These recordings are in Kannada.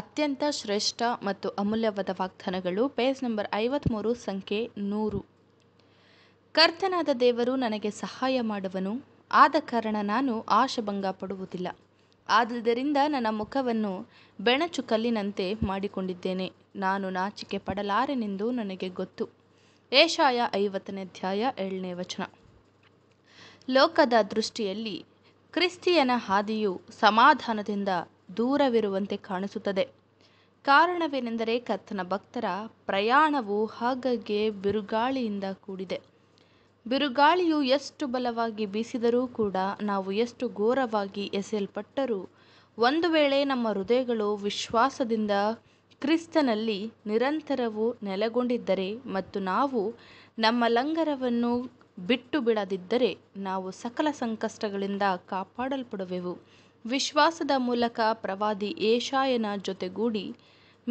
ಅತ್ಯಂತ ಶ್ರೇಷ್ಠ ಮತ್ತು ಅಮೂಲ್ಯವಾದ ವಾಗ್ದಾನಗಳು ಪೇಜ್ ನಂಬರ್ ಐವತ್ತ್ಮೂರು ಸಂಖ್ಯೆ ನೂರು ಕರ್ತನಾದ ದೇವರು ನನಗೆ ಸಹಾಯ ಮಾಡುವನು ಆದ ಕಾರಣ ನಾನು ಆಶಭಂಗ ಪಡುವುದಿಲ್ಲ ಆದುದರಿಂದ ನನ್ನ ಮುಖವನ್ನು ಬೆಣಚು ಕಲ್ಲಿನಂತೆ ಮಾಡಿಕೊಂಡಿದ್ದೇನೆ ನಾನು ನಾಚಿಕೆ ಪಡಲಾರೆನೆಂದು ನನಗೆ ಗೊತ್ತು ಏಷಾಯ ಐವತ್ತನೇ ಅಧ್ಯಾಯ ಏಳನೇ ವಚನ ಲೋಕದ ದೃಷ್ಟಿಯಲ್ಲಿ ಕ್ರಿಸ್ತಿಯನ ಹಾದಿಯು ಸಮಾಧಾನದಿಂದ ದೂರವಿರುವಂತೆ ಕಾಣಿಸುತ್ತದೆ ಕಾರಣವೇನೆಂದರೆ ಕರ್ತನ ಭಕ್ತರ ಪ್ರಯಾಣವು ಹಾಗಾಗಿ ಬಿರುಗಾಳಿಯಿಂದ ಕೂಡಿದೆ ಬಿರುಗಾಳಿಯು ಎಷ್ಟು ಬಲವಾಗಿ ಬೀಸಿದರೂ ಕೂಡ ನಾವು ಎಷ್ಟು ಘೋರವಾಗಿ ಎಸೆಯಲ್ಪಟ್ಟರೂ ಒಂದು ವೇಳೆ ನಮ್ಮ ಹೃದಯಗಳು ವಿಶ್ವಾಸದಿಂದ ಕ್ರಿಸ್ತನಲ್ಲಿ ನಿರಂತರವು ನೆಲೆಗೊಂಡಿದ್ದರೆ ಮತ್ತು ನಾವು ನಮ್ಮ ಲಂಗರವನ್ನು ಬಿಟ್ಟು ಬಿಡದಿದ್ದರೆ ನಾವು ಸಕಲ ಸಂಕಷ್ಟಗಳಿಂದ ಕಾಪಾಡಲ್ಪಡುವೆವು ವಿಶ್ವಾಸದ ಮೂಲಕ ಪ್ರವಾದಿ ಏಷಾಯನ ಜೊತೆಗೂಡಿ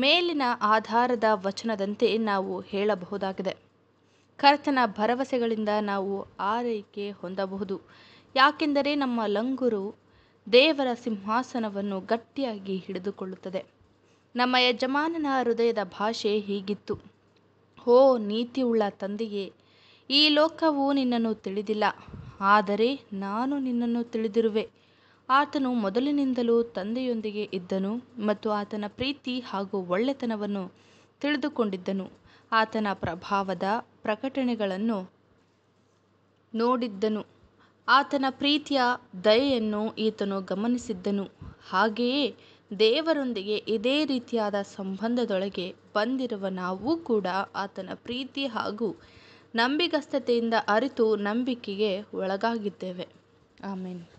ಮೇಲಿನ ಆಧಾರದ ವಚನದಂತೆ ನಾವು ಹೇಳಬಹುದಾಗಿದೆ ಕರ್ತನ ಭರವಸೆಗಳಿಂದ ನಾವು ಆರೈಕೆ ಹೊಂದಬಹುದು ಯಾಕೆಂದರೆ ನಮ್ಮ ಲಂಗುರು ದೇವರ ಸಿಂಹಾಸನವನ್ನು ಗಟ್ಟಿಯಾಗಿ ಹಿಡಿದುಕೊಳ್ಳುತ್ತದೆ ನಮ್ಮ ಯಜಮಾನನ ಹೃದಯದ ಭಾಷೆ ಹೀಗಿತ್ತು ಹೋ ನೀತಿಯುಳ್ಳ ತಂದೆಯೇ ಈ ಲೋಕವು ನಿನ್ನನ್ನು ತಿಳಿದಿಲ್ಲ ಆದರೆ ನಾನು ನಿನ್ನನ್ನು ತಿಳಿದಿರುವೆ ಆತನು ಮೊದಲಿನಿಂದಲೂ ತಂದೆಯೊಂದಿಗೆ ಇದ್ದನು ಮತ್ತು ಆತನ ಪ್ರೀತಿ ಹಾಗೂ ಒಳ್ಳೆತನವನ್ನು ತಿಳಿದುಕೊಂಡಿದ್ದನು ಆತನ ಪ್ರಭಾವದ ಪ್ರಕಟಣೆಗಳನ್ನು ನೋಡಿದ್ದನು ಆತನ ಪ್ರೀತಿಯ ದಯೆಯನ್ನು ಈತನು ಗಮನಿಸಿದ್ದನು ಹಾಗೆಯೇ ದೇವರೊಂದಿಗೆ ಇದೇ ರೀತಿಯಾದ ಸಂಬಂಧದೊಳಗೆ ಬಂದಿರುವ ನಾವು ಕೂಡ ಆತನ ಪ್ರೀತಿ ಹಾಗೂ ನಂಬಿಗಸ್ತತೆಯಿಂದ ಅರಿತು ನಂಬಿಕೆಗೆ ಒಳಗಾಗಿದ್ದೇವೆ ಆಮೇನ್